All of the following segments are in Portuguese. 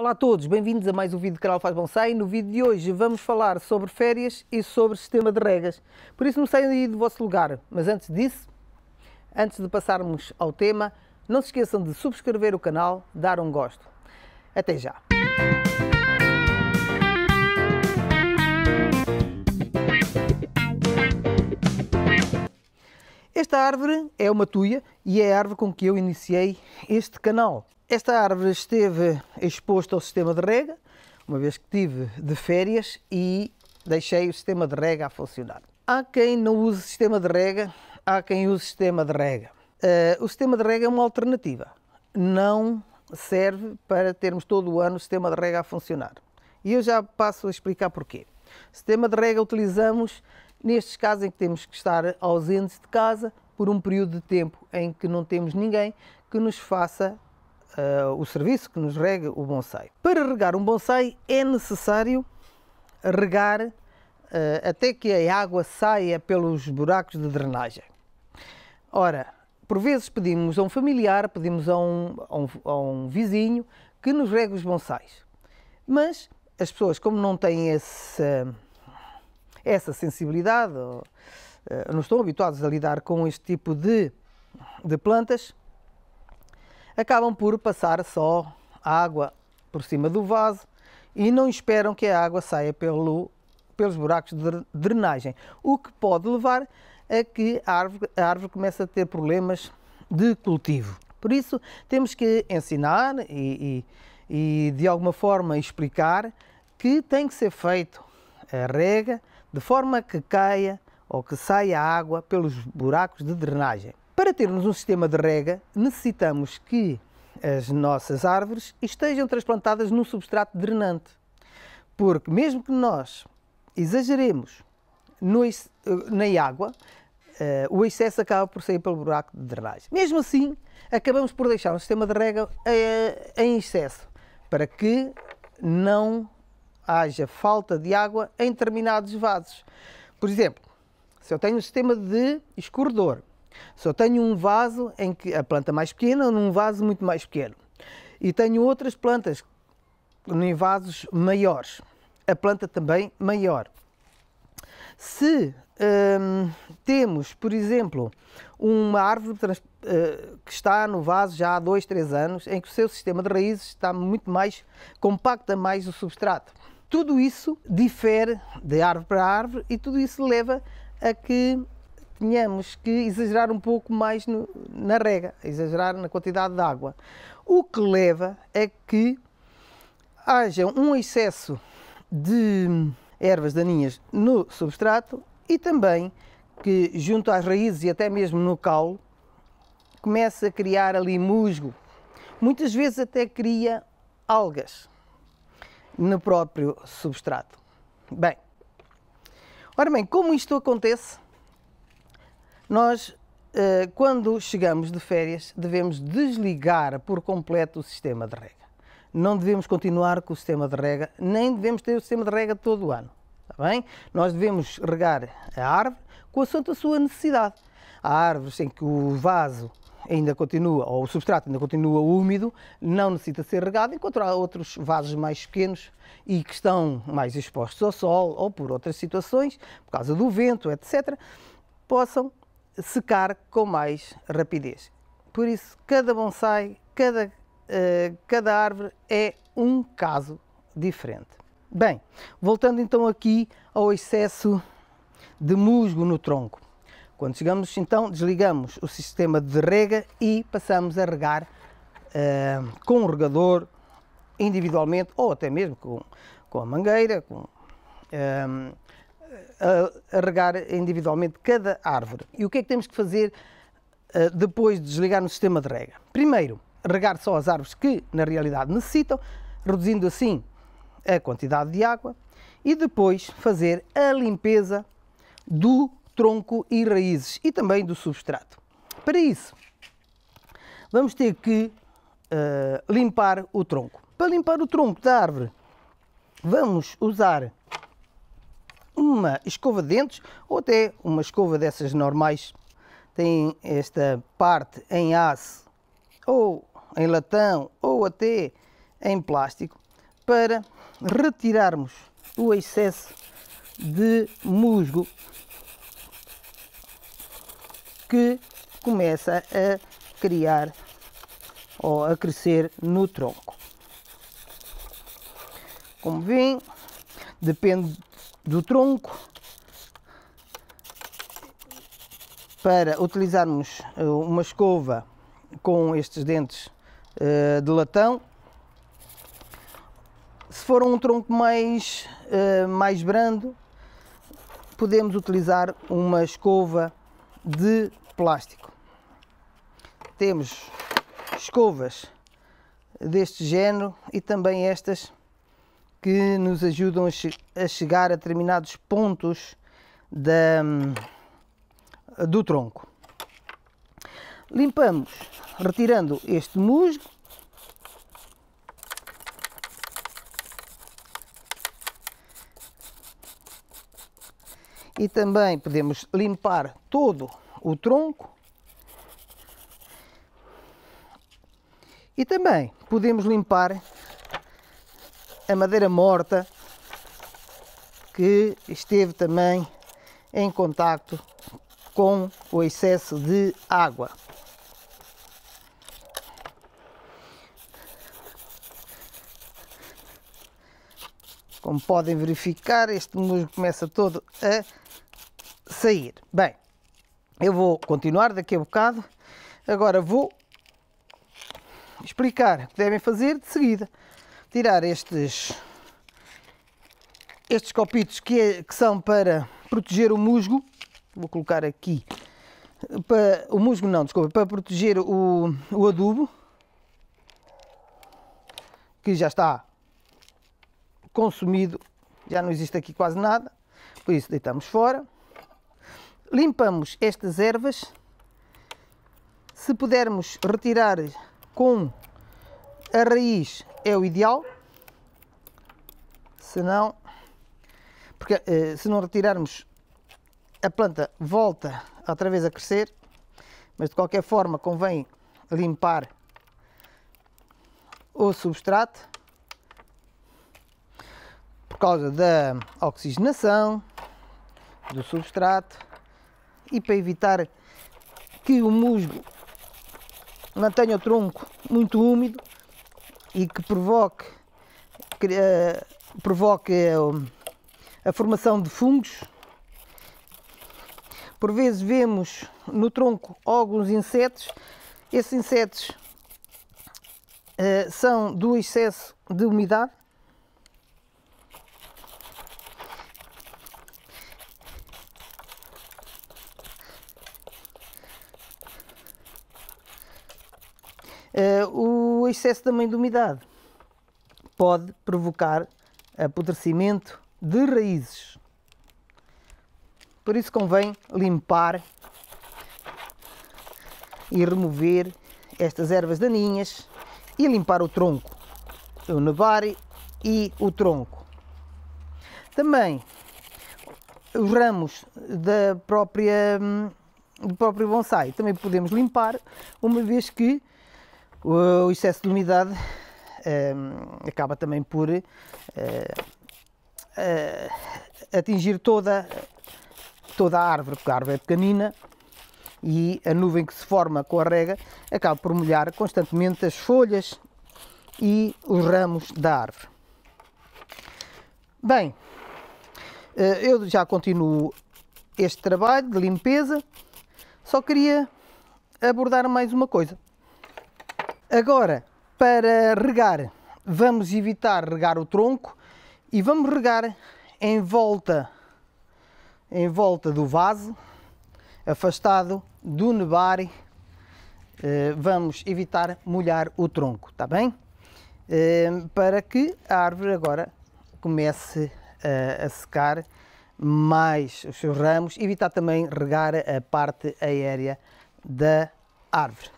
Olá a todos, bem-vindos a mais um vídeo do canal Faz Bonsai. No vídeo de hoje vamos falar sobre férias e sobre sistema de regas. Por isso não saiam aí do vosso lugar. Mas antes disso, antes de passarmos ao tema, não se esqueçam de subscrever o canal, dar um gosto. Até já! Esta árvore é uma tuia e é a árvore com que eu iniciei este canal. Esta árvore esteve exposta ao sistema de rega, uma vez que tive de férias e deixei o sistema de rega a funcionar. Há quem não use sistema de rega, há quem use sistema de rega. Uh, o sistema de rega é uma alternativa. Não serve para termos todo o ano o sistema de rega a funcionar. E eu já passo a explicar porquê. O sistema de rega utilizamos nestes casos em que temos que estar ausentes de casa por um período de tempo em que não temos ninguém que nos faça uh, o serviço que nos regue o bonsai. Para regar um bonsai é necessário regar uh, até que a água saia pelos buracos de drenagem. Ora, por vezes pedimos a um familiar, pedimos a um, a um, a um vizinho que nos regue os bonsais. Mas as pessoas, como não têm esse, essa sensibilidade, eh, não estão habituadas a lidar com este tipo de, de plantas, acabam por passar só água por cima do vaso e não esperam que a água saia pelo, pelos buracos de drenagem, o que pode levar a que a árvore, a árvore comece a ter problemas de cultivo. Por isso, temos que ensinar e, e, e de alguma forma explicar que tem que ser feito a rega de forma que caia ou que saia a água pelos buracos de drenagem. Para termos um sistema de rega, necessitamos que as nossas árvores estejam transplantadas num substrato drenante. Porque, mesmo que nós exageremos no, na água, eh, o excesso acaba por sair pelo buraco de drenagem. Mesmo assim, acabamos por deixar o sistema de rega eh, em excesso, para que não haja falta de água em determinados vasos. Por exemplo, se eu tenho um sistema de escorredor só tenho um vaso em que a planta mais pequena num vaso muito mais pequeno. E tenho outras plantas em vasos maiores. A planta também maior. Se hum, temos, por exemplo, uma árvore eh, que está no vaso já há dois, três anos, em que o seu sistema de raízes está muito mais, compacta mais o substrato. Tudo isso difere de árvore para árvore e tudo isso leva a que tínhamos que exagerar um pouco mais no, na rega, exagerar na quantidade de água. O que leva é que haja um excesso de ervas daninhas no substrato e também que junto às raízes e até mesmo no caule começa a criar ali musgo. Muitas vezes até cria algas no próprio substrato. Bem, ora bem, como isto acontece? Nós, eh, quando chegamos de férias, devemos desligar por completo o sistema de rega. Não devemos continuar com o sistema de rega, nem devemos ter o sistema de rega todo o ano. Está bem? Nós devemos regar a árvore com a sua necessidade. Há árvores em que o vaso ainda continua, ou o substrato ainda continua úmido, não necessita ser regado, enquanto há outros vasos mais pequenos e que estão mais expostos ao sol ou por outras situações, por causa do vento, etc., possam secar com mais rapidez. Por isso, cada bonsai, cada, uh, cada árvore é um caso diferente. Bem, voltando então aqui ao excesso de musgo no tronco. Quando chegamos, então, desligamos o sistema de rega e passamos a regar uh, com o um regador individualmente ou até mesmo com, com a mangueira, com, uh, a, a regar individualmente cada árvore. E o que é que temos que fazer uh, depois de desligar no sistema de rega? Primeiro, regar só as árvores que na realidade necessitam, reduzindo assim a quantidade de água, e depois fazer a limpeza do tronco e raízes e também do substrato. Para isso, vamos ter que uh, limpar o tronco. Para limpar o tronco da árvore, vamos usar uma escova de dentes ou até uma escova dessas normais. Tem esta parte em aço ou em latão ou até em plástico para retirarmos o excesso de musgo que começa a criar ou a crescer no tronco. Como vem depende do tronco para utilizarmos eh, uma escova com estes dentes eh, de latão. Se for um tronco mais, eh, mais brando, podemos utilizar uma escova de plástico. Temos escovas deste género e também estas que nos ajudam a chegar a determinados pontos da, hum, do tronco. Limpamos retirando este musgo. E também podemos limpar todo o tronco. E também podemos limpar a madeira morta que esteve também em contacto com o excesso de água. Como podem verificar, este musgo começa todo a sair. Bem, eu vou continuar daqui a bocado. Agora vou explicar o que devem fazer de seguida tirar estes, estes copitos que, é, que são para proteger o musgo. Vou colocar aqui. Para, o musgo não, desculpa, para proteger o, o adubo. Que já está consumido, já não existe aqui quase nada. Por isso deitamos fora. Limpamos estas ervas. Se pudermos retirar com a raiz é o ideal, senão, porque eh, se não retirarmos, a planta volta outra vez a crescer, mas de qualquer forma convém limpar o substrato por causa da oxigenação do substrato e para evitar que o musgo mantenha o tronco muito úmido e que provoque, que, uh, provoque uh, a formação de fungos. Por vezes vemos no tronco alguns insetos. Esses insetos uh, são do excesso de umidade excesso também de umidade pode provocar apodrecimento de raízes. Por isso convém limpar e remover estas ervas daninhas e limpar o tronco, o nebari e o tronco. Também os ramos da própria, hum, do próprio bonsai também podemos limpar, uma vez que o excesso de umidade um, ehm, acaba também por uh, uh, atingir toda, toda a árvore, porque a árvore é pequenina e a nuvem que se forma com a rega acaba por molhar constantemente as folhas e os ramos da árvore. Bem, eh, eu já continuo este trabalho de limpeza, só queria abordar mais uma coisa. Agora, para regar, vamos evitar regar o tronco e vamos regar em volta, em volta do vaso, afastado do nebari. Eh, vamos evitar molhar o tronco, está bem? Eh, para que a árvore agora comece a, eh, a secar mais os seus ramos, evitar também regar a parte aérea da árvore.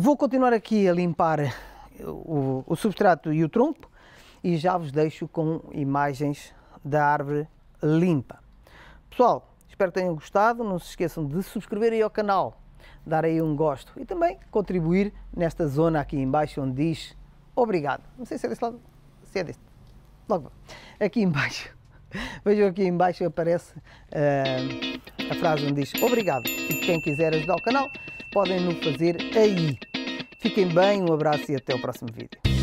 Vou continuar aqui a limpar o, o substrato e o tronco e já vos deixo com imagens da árvore limpa. Pessoal, espero que tenham gostado. Não se esqueçam de subscrever aí ao canal, dar aí um gosto e também contribuir nesta zona aqui embaixo onde diz obrigado. Não sei se é deste lado, se é deste. Logo, aqui embaixo. Vejam aqui embaixo aparece uh, a frase onde diz obrigado. E quem quiser ajudar o canal, podem no fazer aí. Fiquem bem, um abraço e até o próximo vídeo.